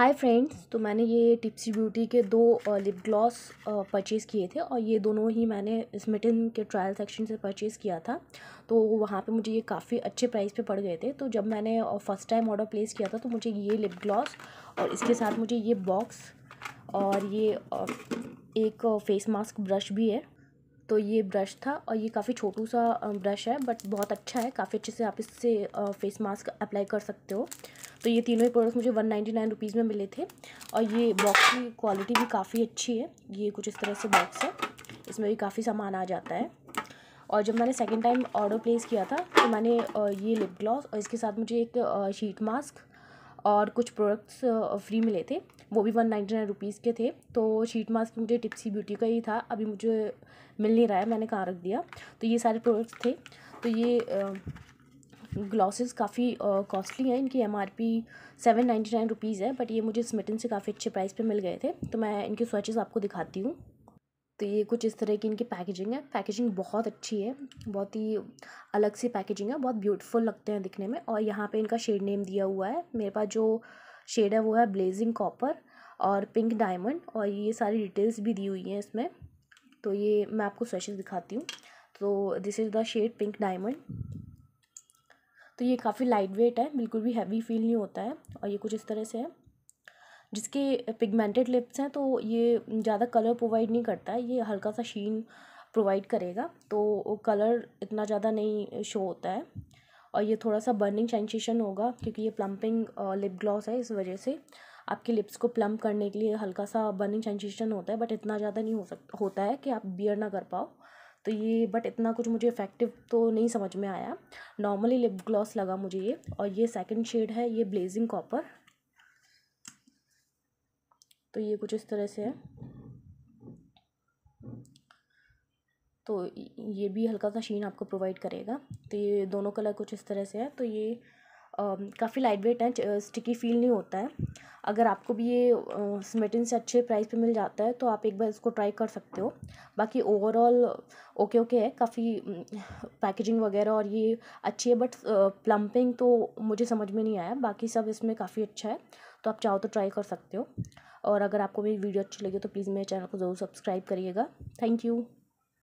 hi friends तो मैंने ये टिप्सी ब्यूटी के दो लिप ग्लॉस परचेज़ किए थे और ये दोनों ही मैंने स्मिटन के ट्रायल सेक्शन से परचेज़ किया था तो वहाँ पे मुझे ये काफ़ी अच्छे प्राइस पे पड़ गए थे तो जब मैंने फ़र्स्ट टाइम ऑर्डर प्लेस किया था तो मुझे ये लिप ग्लॉस और इसके साथ मुझे ये बॉक्स और ये एक फेस मास्क ब्रश भी है तो ये ब्रश था और ये काफ़ी छोटू सा ब्रश है बट बहुत अच्छा है काफ़ी अच्छे से आप इससे फेस मास्क अप्लाई कर सकते हो तो ये तीनों ही प्रोडक्ट्स मुझे वन नाइन्टी नाइन रुपीज़ में मिले थे और ये बॉक्स की क्वालिटी भी काफ़ी अच्छी है ये कुछ इस तरह से बॉक्स है इसमें भी काफ़ी सामान आ जाता है और जब मैंने सेकेंड टाइम ऑर्डर प्लेस किया था तो मैंने ये लिप ग्लॉस और इसके साथ मुझे एक शीट मास्क और कुछ प्रोडक्ट्स फ्री मिले थे वो भी वन नाइन्टी नाइन रुपीज़ के थे तो शीट मास्क मुझे टिप्सी ब्यूटी का ही था अभी मुझे मिल नहीं रहा है मैंने कहाँ रख दिया तो ये सारे प्रोडक्ट्स थे तो ये ग्लॉसेस काफ़ी कॉस्टली हैं इनकी M R P seven ninety nine rupees है बट ये मुझे स्मिटन से काफ़ी अच्छे प्राइस पर मिल गए थे तो मैं इनके स्वेचेस आपको दिखाती हूँ तो ये कुछ इस तरह की इनकी पैकेजिंग है पैकेजिंग बहुत अच्छी है बहुत ही अलग सी पैकेजिंग है बहुत ब्यूटीफुल लगते हैं दिखने में और यहाँ पे इनका शेड नेम दिया हुआ है मेरे पास जो शेड है वो है ब्लेजिंग कॉपर और पिंक डायमंड और ये सारी डिटेल्स भी दी हुई हैं इसमें तो ये मैं आपको स्वेशेस दिखाती हूँ तो this is the shade pink diamond तो ये काफ़ी लाइट वेट है बिल्कुल भी हैवी फील नहीं होता है और ये कुछ इस तरह से है जिसके पिगमेंटेड लिप्स हैं तो ये ज़्यादा कलर प्रोवाइड नहीं करता है ये हल्का सा शीन प्रोवाइड करेगा तो कलर इतना ज़्यादा नहीं शो होता है और ये थोड़ा सा बर्निंग सेंसेशन होगा क्योंकि ये प्लम्पिंग लिप ग्लॉस है इस वजह से आपके लिप्स को प्लम्प करने के लिए हल्का सा बर्निंग सेंसेशन होता है बट इतना ज़्यादा नहीं हो सकता होता है कि आप बियर ना कर पाओ तो ये बट इतना कुछ मुझे इफेक्टिव तो नहीं समझ में आया नॉर्मली लिप ग्लॉस लगा मुझे ये और ये सेकंड शेड है ये ब्लेजिंग कॉपर तो ये कुछ इस तरह से है तो ये भी हल्का सा शीन आपको प्रोवाइड करेगा तो ये दोनों कलर कुछ इस तरह से है तो ये काफ़ी लाइट वेट हैं स्टिकी फील नहीं होता है अगर आपको भी ये स्मेटिन से अच्छे प्राइस पे मिल जाता है तो आप एक बार इसको ट्राई कर सकते हो बाकी ओवरऑल ओके ओके है काफ़ी पैकेजिंग वगैरह और ये अच्छी है बट प्लम्पिंग तो मुझे समझ में नहीं आया बाकी सब इसमें काफ़ी अच्छा है तो आप चाहो तो ट्राई कर सकते हो और अगर आपको मेरी वीडियो अच्छी लगी तो प्लीज़ मेरे चैनल को ज़रूर सब्सक्राइब करिएगा थैंक यू